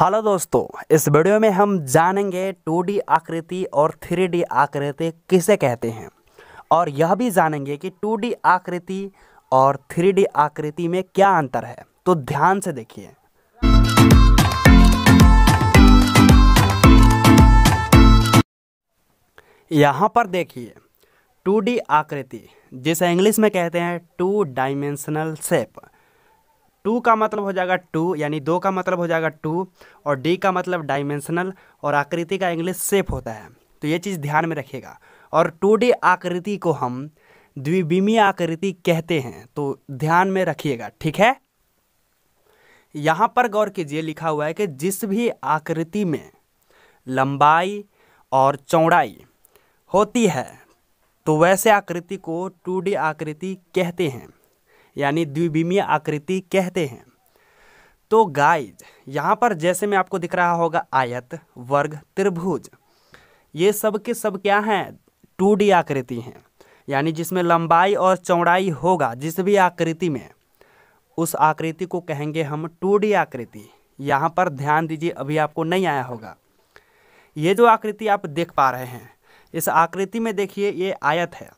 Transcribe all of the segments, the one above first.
hello दोस्तों इस video में हम जानेंगे 2D आकृति और 3D आकृति किसे कहते हैं और यह भी जानेंगे कि 2D आकृति और 3D आकृति में क्या अंतर है तो ध्यान से देखिए यहाँ पर देखिए 2D आकृति जिसे इंग्लिश में कहते हैं टू डायमेंशनल सेप टू का मतलब हो जाएगा टू यानी दो का मतलब हो जाएगा टू और डी का मतलब डायमेंशनल और आकृति का इंग्लिश सेप होता है तो ये चीज़ ध्यान में रखिएगा और टू डी आकृति को हम द्विविमी आकृति कहते हैं तो ध्यान में रखिएगा ठीक है यहाँ पर गौर कीजिए लिखा हुआ है कि जिस भी आकृति में लंबाई और चौड़ाई होती है तो वैसे आकृति को टू आकृति कहते हैं यानी द्विभिमीय आकृति कहते हैं तो गाइज यहाँ पर जैसे मैं आपको दिख रहा होगा आयत वर्ग त्रिभुज ये सब के सब क्या हैं टू डी आकृति हैं यानी जिसमें लंबाई और चौड़ाई होगा जिस भी आकृति में उस आकृति को कहेंगे हम टू डी आकृति यहाँ पर ध्यान दीजिए अभी आपको नहीं आया होगा ये जो आकृति आप देख पा रहे हैं इस आकृति में देखिए ये आयत है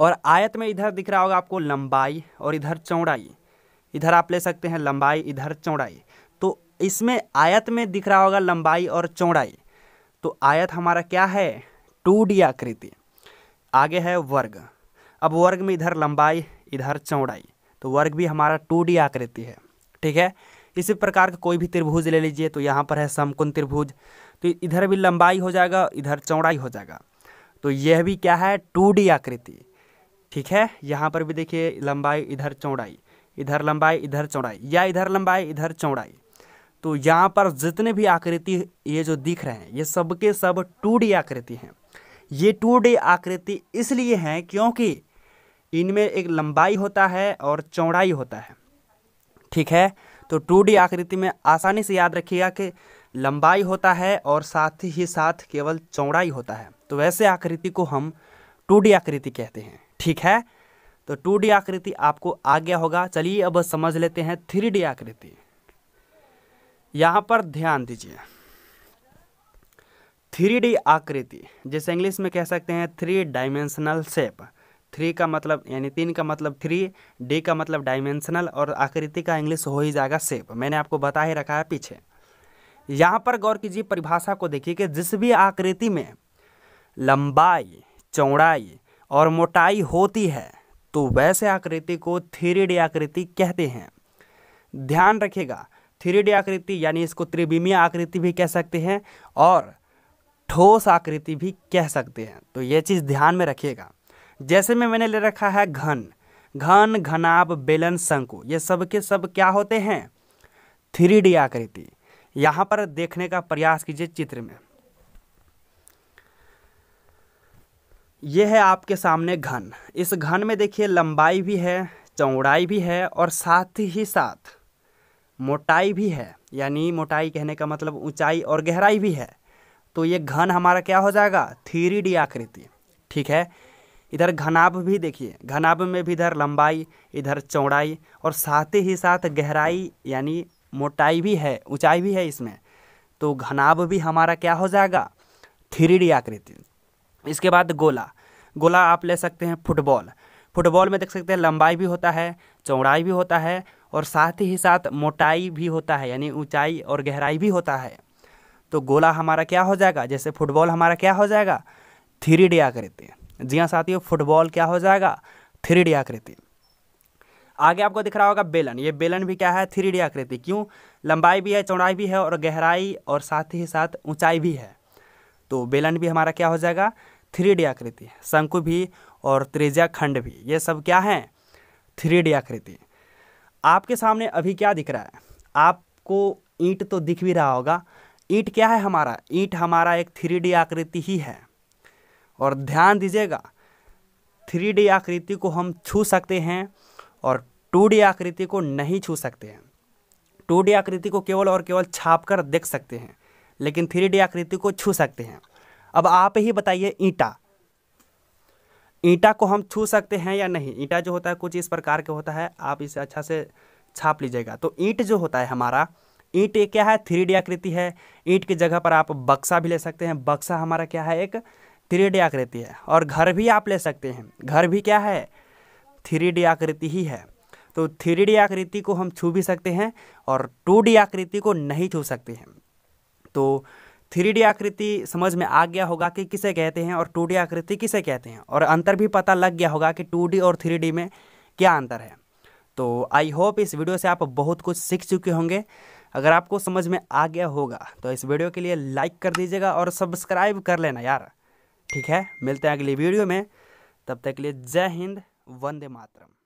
और आयत में इधर दिख रहा होगा आपको लंबाई और इधर चौड़ाई इधर आप ले सकते हैं लंबाई इधर चौड़ाई तो इसमें आयत में दिख रहा होगा लंबाई और चौड़ाई तो आयत हमारा क्या है टू डी आकृति आगे है वर्ग अब वर्ग में इधर लंबाई इधर चौड़ाई तो वर्ग भी हमारा टू डी आकृति है ठीक है इसी प्रकार का कोई भी त्रिभुज ले लीजिए तो यहाँ पर है समकुन त्रिभुज तो इधर भी लंबाई हो जाएगा इधर चौड़ाई हो जाएगा तो यह भी क्या है टू डी आकृति ठीक है यहाँ पर भी देखिए लंबाई इधर चौड़ाई इधर लंबाई इधर चौड़ाई या इधर लंबाई इधर चौड़ाई तो यहाँ पर जितने भी आकृति ये जो दिख रहे हैं ये सबके सब टू डी आकृति हैं ये टू डी आकृति इसलिए हैं क्योंकि इनमें एक लंबाई होता है और चौड़ाई होता है ठीक है तो टू डी आकृति में आसानी से याद रखिएगा कि लंबाई होता है और साथ ही साथ केवल चौड़ाई होता है तो वैसे आकृति को हम टू डी आकृति कहते हैं ठीक है तो टू डी आकृति आपको आ गया होगा चलिए अब समझ लेते हैं थ्री डी आकृति यहाँ पर ध्यान दीजिए थ्री डी आकृति जैसे इंग्लिश में कह सकते हैं थ्री डायमेंशनल शेप थ्री का मतलब यानी तीन का मतलब थ्री डी का मतलब डायमेंशनल और आकृति का इंग्लिश हो ही जाएगा शेप मैंने आपको बता ही रखा है पीछे यहाँ पर गौर कीजिए परिभाषा को देखिए कि जिस भी आकृति में लंबाई चौड़ाई और मोटाई होती है तो वैसे आकृति को थ्री आकृति कहते हैं ध्यान रखिएगा थ्री आकृति यानी इसको त्रिविमीय आकृति भी कह सकते हैं और ठोस आकृति भी कह सकते हैं तो ये चीज़ ध्यान में रखिएगा जैसे में मैंने ले रखा है घन घन घनाभ बेलन शंकु ये सब के सब क्या होते हैं थ्री आकृति यहाँ पर देखने का प्रयास कीजिए चित्र में ये है आपके सामने घन इस घन में देखिए लंबाई भी है चौड़ाई भी है और साथ ही साथ मोटाई भी है यानी मोटाई कहने का मतलब ऊंचाई और गहराई भी है तो ये घन हमारा क्या हो जाएगा थ्री डी आकृति ठीक है इधर घनाभ भी देखिए घनाभ में भी इधर लंबाई इधर चौड़ाई और साथ ही साथ गहराई यानी मोटाई भी है ऊंचाई भी है इसमें तो घनाभ भी हमारा क्या हो जाएगा थ्री डी आकृति इसके बाद गोला गोला आप ले सकते हैं फुटबॉल फुटबॉल में देख सकते हैं लंबाई भी होता है चौड़ाई भी होता है और साथ ही साथ मोटाई भी होता है यानी ऊंचाई और गहराई भी होता है तो गोला हमारा क्या हो जाएगा जैसे फुटबॉल हमारा क्या हो जाएगा थ्री डी आकृति जी हाँ साथियों फुटबॉल क्या हो जाएगा थ्री डी आकृति आगे आपको दिख रहा होगा बेलन ये बेलन भी क्या है थ्री डी आकृति क्यों लंबाई भी है चौड़ाई भी है और गहराई और साथ ही साथ ऊंचाई भी है तो बेलन भी हमारा क्या हो जाएगा थ्री डी आकृति शंकु भी और त्रिज्या खंड भी ये सब क्या हैं थ्री डी आकृति आपके सामने अभी क्या दिख रहा है आपको ईंट तो दिख भी रहा होगा ईंट क्या है हमारा ईंट हमारा एक थ्री डी आकृति ही है और ध्यान दीजिएगा थ्री डी आकृति को हम छू सकते हैं और टू डी आकृति को नहीं छू सकते हैं टू डी आकृति को केवल और केवल छाप कर देख सकते हैं लेकिन थ्री डी आकृति को छू सकते हैं अब आप ही बताइए ईंटा ईंटा को हम छू सकते हैं या नहीं ईंटा जो होता है कुछ इस प्रकार के होता है आप इसे अच्छा से छाप लीजिएगा तो ईंट जो होता है हमारा ईंट क्या है थ्री डी आकृति है ईंट की जगह पर आप बक्सा भी ले सकते हैं बक्सा हमारा क्या है एक थ्री डी आकृति है और घर भी आप ले सकते हैं घर भी क्या है थ्री डी आकृति ही है तो थ्री डी आकृति को हम छू भी सकते हैं और टू डी आकृति को नहीं छू सकते हैं तो थ्री आकृति समझ में आ गया होगा कि किसे कहते हैं और टू आकृति किसे कहते हैं और अंतर भी पता लग गया होगा कि टू और थ्री में क्या अंतर है तो आई होप इस वीडियो से आप बहुत कुछ सीख चुके होंगे अगर आपको समझ में आ गया होगा तो इस वीडियो के लिए लाइक कर दीजिएगा और सब्सक्राइब कर लेना यार ठीक है मिलते हैं अगली वीडियो में तब तक के लिए जय हिंद वंदे मातरम